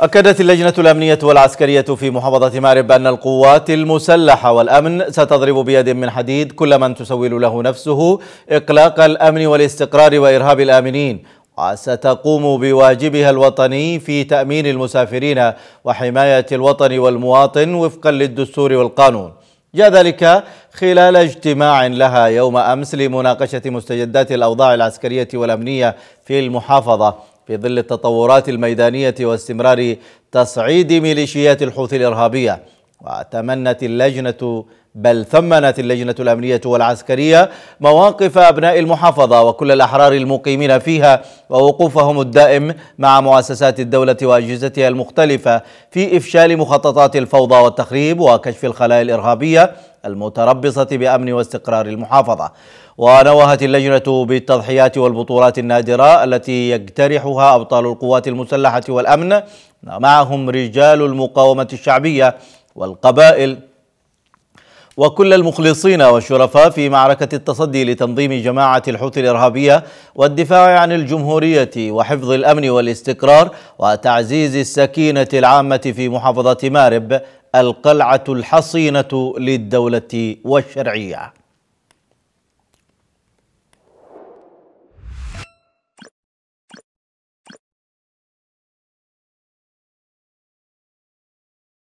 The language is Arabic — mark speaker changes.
Speaker 1: أكدت اللجنة الأمنية والعسكرية في محافظة مارب أن القوات المسلحة والأمن ستضرب بيد من حديد كل من تسول له نفسه إقلاق الأمن والاستقرار وإرهاب الآمنين وستقوم بواجبها الوطني في تأمين المسافرين وحماية الوطن والمواطن وفقا للدستور والقانون جاء ذلك خلال اجتماع لها يوم أمس لمناقشة مستجدات الأوضاع العسكرية والأمنية في المحافظة في ظل التطورات الميدانية واستمرار تصعيد ميليشيات الحوثي الإرهابية وتمنت اللجنة بل ثمنت اللجنة الأمنية والعسكرية مواقف أبناء المحافظة وكل الأحرار المقيمين فيها ووقوفهم الدائم مع مؤسسات الدولة وأجهزتها المختلفة في إفشال مخططات الفوضى والتخريب وكشف الخلايا الإرهابية المتربصة بأمن واستقرار المحافظة ونوهت اللجنة بالتضحيات والبطولات النادرة التي يقترحها أبطال القوات المسلحة والأمن معهم رجال المقاومة الشعبية والقبائل وكل المخلصين والشرفاء في معركة التصدي لتنظيم جماعة الحوثي الإرهابية والدفاع عن الجمهورية وحفظ الأمن والاستقرار وتعزيز السكينة العامة في محافظة مارب القلعة الحصينة للدولة والشرعية